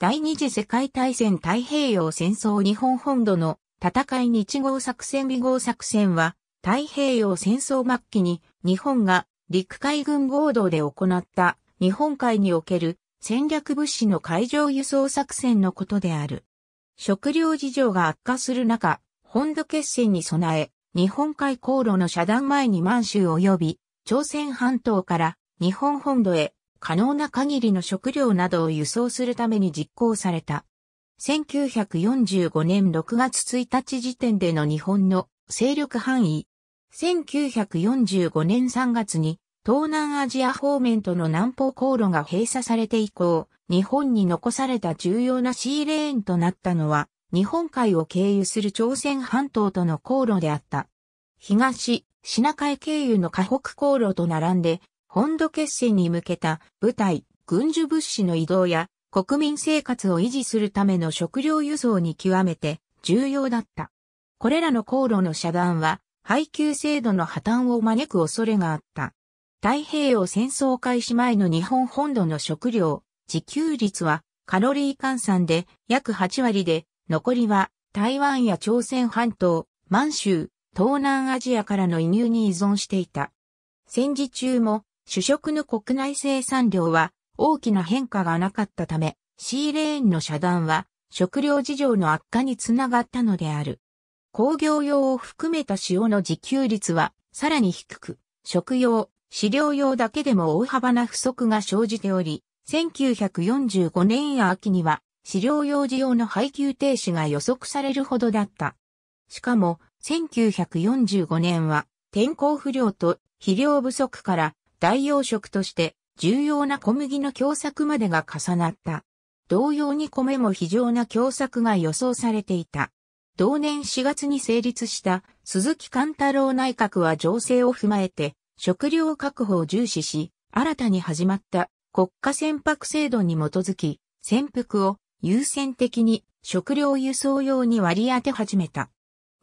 第二次世界大戦太平洋戦争日本本土の戦い日号作戦美号作戦は太平洋戦争末期に日本が陸海軍合同で行った日本海における戦略物資の海上輸送作戦のことである。食料事情が悪化する中、本土決戦に備え、日本海航路の遮断前に満州及び朝鮮半島から日本本土へ可能な限りの食料などを輸送するために実行された。1945年6月1日時点での日本の勢力範囲。1945年3月に東南アジア方面との南方航路が閉鎖されて以降、日本に残された重要なシーレーンとなったのは、日本海を経由する朝鮮半島との航路であった。東、シナ海経由の河北航路と並んで、本土決戦に向けた部隊、軍需物資の移動や国民生活を維持するための食料輸送に極めて重要だった。これらの航路の遮断は配給制度の破綻を招く恐れがあった。太平洋戦争開始前の日本本土の食料、自給率はカロリー換算で約8割で、残りは台湾や朝鮮半島、満州、東南アジアからの輸入に依存していた。戦時中も主食の国内生産量は大きな変化がなかったため、シーレーンの遮断は食料事情の悪化につながったのである。工業用を含めた塩の自給率はさらに低く、食用、飼料用だけでも大幅な不足が生じており、1945年や秋には飼料用需要の配給停止が予測されるほどだった。しかも、1945年は天候不良と肥料不足から代用食として重要な小麦の共作までが重なった。同様に米も非常な共作が予想されていた。同年4月に成立した鈴木貫太郎内閣は情勢を踏まえて食料確保を重視し、新たに始まった国家船舶制度に基づき、潜伏を優先的に食料輸送用に割り当て始めた。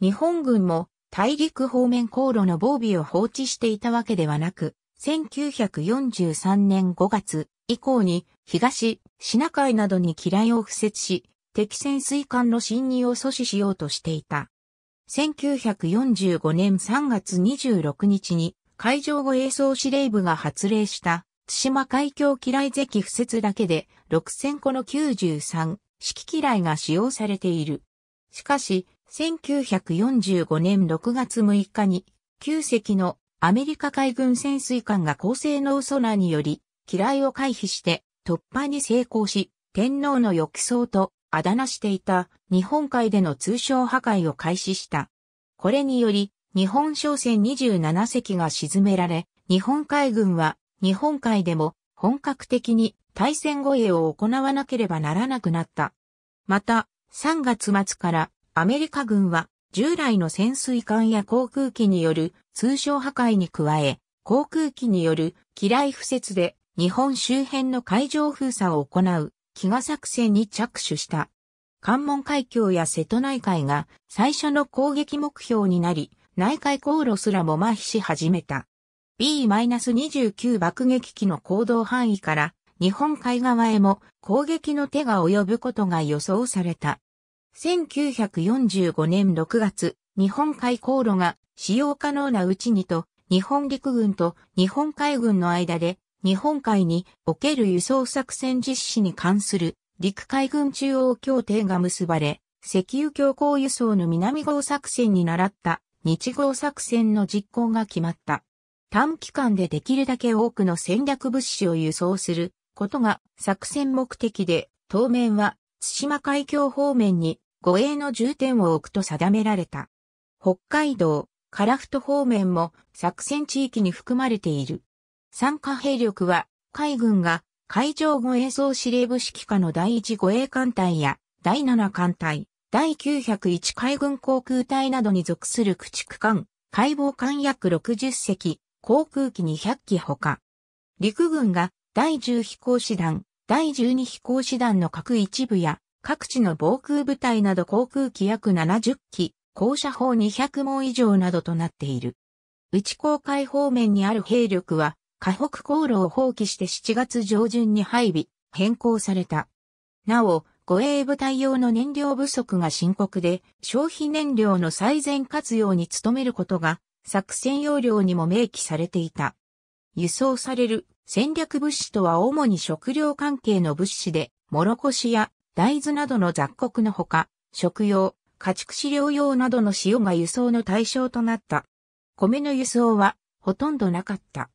日本軍も大陸方面航路の防備を放置していたわけではなく、1943年5月以降に東、シナ海などに機雷を敷設し、敵潜水艦の侵入を阻止しようとしていた。1945年3月26日に海上護衛総司令部が発令した津島海峡機雷石敷設だけで6000個の93式機雷が使用されている。しかし、1945年6月6日に旧石のアメリカ海軍潜水艦が高性能ソナーにより、機雷を回避して突破に成功し、天皇の浴槽とあだなしていた日本海での通商破壊を開始した。これにより、日本商船27隻が沈められ、日本海軍は日本海でも本格的に対戦護衛を行わなければならなくなった。また、3月末からアメリカ軍は従来の潜水艦や航空機による通商破壊に加え、航空機による機雷不設で日本周辺の海上封鎖を行う飢餓作戦に着手した。関門海峡や瀬戸内海が最初の攻撃目標になり、内海航路すらも麻痺し始めた。B-29 爆撃機の行動範囲から日本海側へも攻撃の手が及ぶことが予想された。1945年6月、日本海航路が使用可能なうちにと、日本陸軍と日本海軍の間で、日本海における輸送作戦実施に関する陸海軍中央協定が結ばれ、石油強行輸送の南号作戦に倣った日号作戦の実行が決まった。短期間でできるだけ多くの戦略物資を輸送することが作戦目的で、当面は津島海峡方面に護衛の重点を置くと定められた。北海道、樺太方面も作戦地域に含まれている。参加兵力は海軍が海上護衛総司令部指揮下の第1護衛艦隊や第7艦隊、第901海軍航空隊などに属する駆逐艦、海防艦約60隻、航空機200機ほか。陸軍が第10飛行士団、第12飛行師団の各一部や、各地の防空部隊など航空機約70機、降車砲200門以上などとなっている。内航海方面にある兵力は、河北航路を放棄して7月上旬に配備、変更された。なお、護衛部隊用の燃料不足が深刻で、消費燃料の最善活用に努めることが、作戦要領にも明記されていた。輸送される戦略物資とは主に食料関係の物資で、もろこしや大豆などの雑穀のほか、食用、家畜飼料用などの塩が輸送の対象となった。米の輸送はほとんどなかった。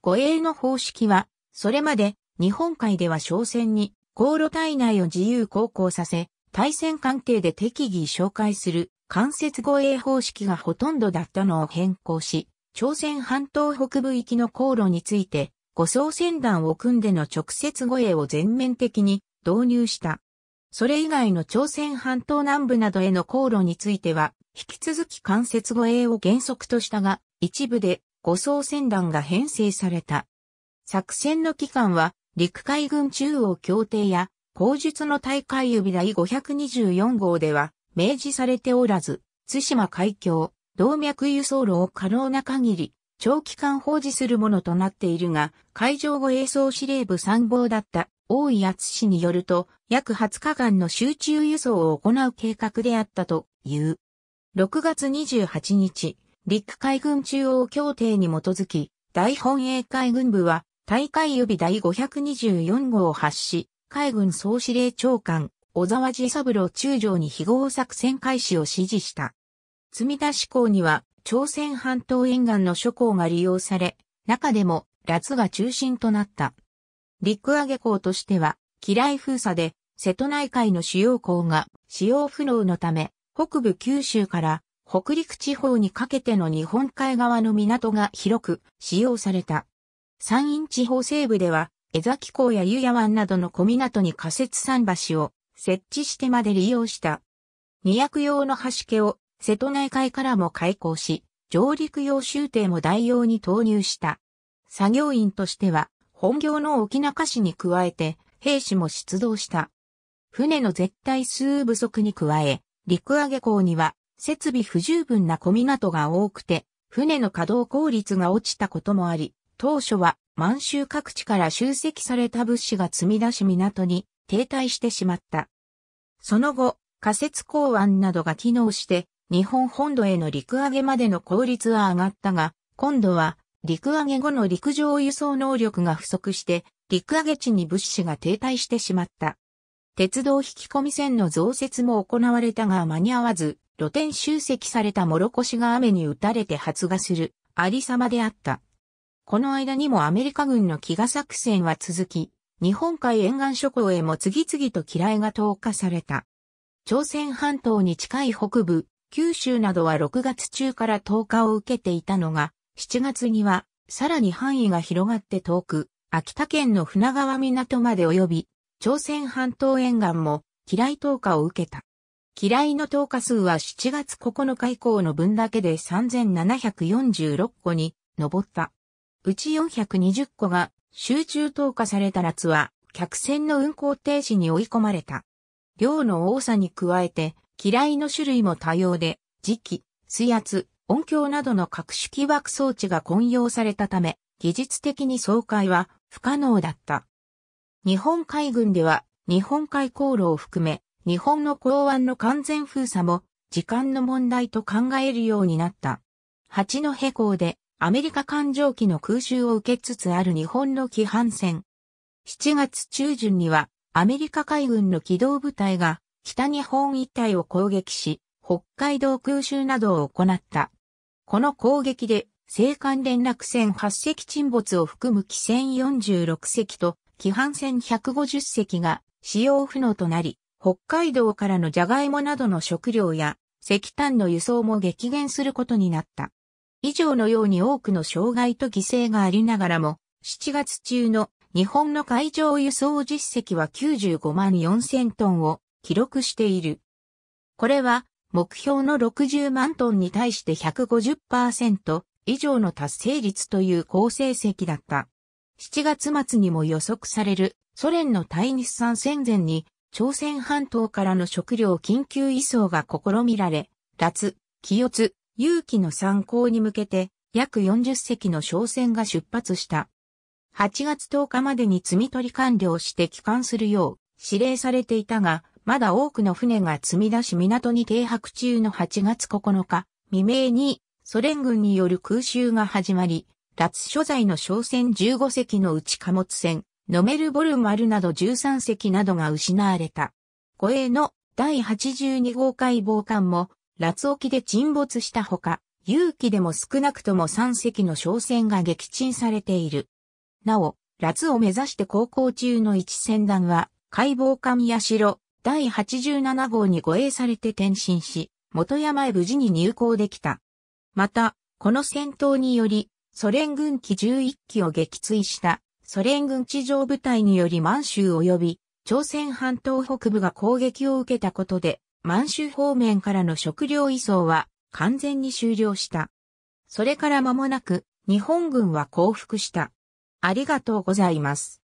護衛の方式は、それまで日本海では商船に航路体内を自由航行させ、対戦関係で適宜紹介する間接護衛方式がほとんどだったのを変更し、朝鮮半島北部行きの航路について、護送船団を組んでの直接護衛を全面的に導入した。それ以外の朝鮮半島南部などへの航路については、引き続き間接護衛を原則としたが、一部で護送船団が編成された。作戦の期間は、陸海軍中央協定や、口述の大会指第524号では、明示されておらず、津島海峡、動脈輸送路を可能な限り、長期間保持するものとなっているが、海上護衛総司令部参謀だった大井厚氏によると、約20日間の集中輸送を行う計画であったという。6月28日、陸海軍中央協定に基づき、大本営海軍部は、大会予備第524号を発し、海軍総司令長官、小沢治三郎中将に非合作戦開始を指示した。積田市港には朝鮮半島沿岸の諸港が利用され、中でもラが中心となった。陸揚げ港としては、機雷封鎖で瀬戸内海の主要港が使用不能のため、北部九州から北陸地方にかけての日本海側の港が広く使用された。山陰地方西部では、江崎港や湯屋湾などの小港に仮設桟橋を設置してまで利用した。二役用の橋家を瀬戸内海からも開港し、上陸用集艇も代用に投入した。作業員としては、本業の沖中市に加えて、兵士も出動した。船の絶対数不足に加え、陸揚げ港には設備不十分な小港が多くて、船の稼働効率が落ちたこともあり、当初は満州各地から集積された物資が積み出し港に停滞してしまった。その後、仮設港湾などが機能して、日本本土への陸揚げまでの効率は上がったが、今度は陸揚げ後の陸上輸送能力が不足して、陸揚げ地に物資が停滞してしまった。鉄道引き込み線の増設も行われたが間に合わず、露天集積された諸しが雨に打たれて発芽する、ありさまであった。この間にもアメリカ軍の飢餓作戦は続き、日本海沿岸諸島へも次々と嫌いが投下された。朝鮮半島に近い北部、九州などは6月中から投下を受けていたのが、7月には、さらに範囲が広がって遠く、秋田県の船川港まで及び、朝鮮半島沿岸も、嫌い投下を受けた。嫌いの投下数は7月9日以降の分だけで3746個に上った。うち420個が集中投下された夏は客船の運航停止に追い込まれた。量の多さに加えて嫌いの種類も多様で、磁気、水圧、音響などの各種起爆装置が混用されたため、技術的に総会は不可能だった。日本海軍では、日本海航路を含め、日本の港湾の完全封鎖も、時間の問題と考えるようになった。八の港で、アメリカ艦上機の空襲を受けつつある日本の規範戦。7月中旬には、アメリカ海軍の機動部隊が、北日本一帯を攻撃し、北海道空襲などを行った。この攻撃で、青函連絡船8隻沈没を含む機船46隻と、機帆船150隻が使用不能となり、北海道からのジャガイモなどの食料や石炭の輸送も激減することになった。以上のように多くの障害と犠牲がありながらも、7月中の日本の海上輸送実績は95万4000トンを記録している。これは目標の60万トンに対して150%以上の達成率という好成績だった。7月末にも予測されるソ連の対日産戦前に朝鮮半島からの食料緊急移送が試みられ、脱、気圧、勇気の参考に向けて約40隻の商船が出発した。8月10日までに積み取り完了して帰還するよう指令されていたが、まだ多くの船が積み出し港に停泊中の8月9日未明にソ連軍による空襲が始まり、脱所在の商船15隻のうち貨物船、ノメルボルマルなど13隻などが失われた。護衛の第82号海防艦も、拉沖で沈没したほか、勇気でも少なくとも3隻の商船が撃沈されている。なお、拉を目指して航行中の一船団は、海防艦や城、第87号に護衛されて転進し、元山へ無事に入港できた。また、この戦闘により、ソ連軍機11機を撃墜したソ連軍地上部隊により満州及び朝鮮半島北部が攻撃を受けたことで、満州方面からの食料移送は完全に終了した。それから間もなく日本軍は降伏した。ありがとうございます。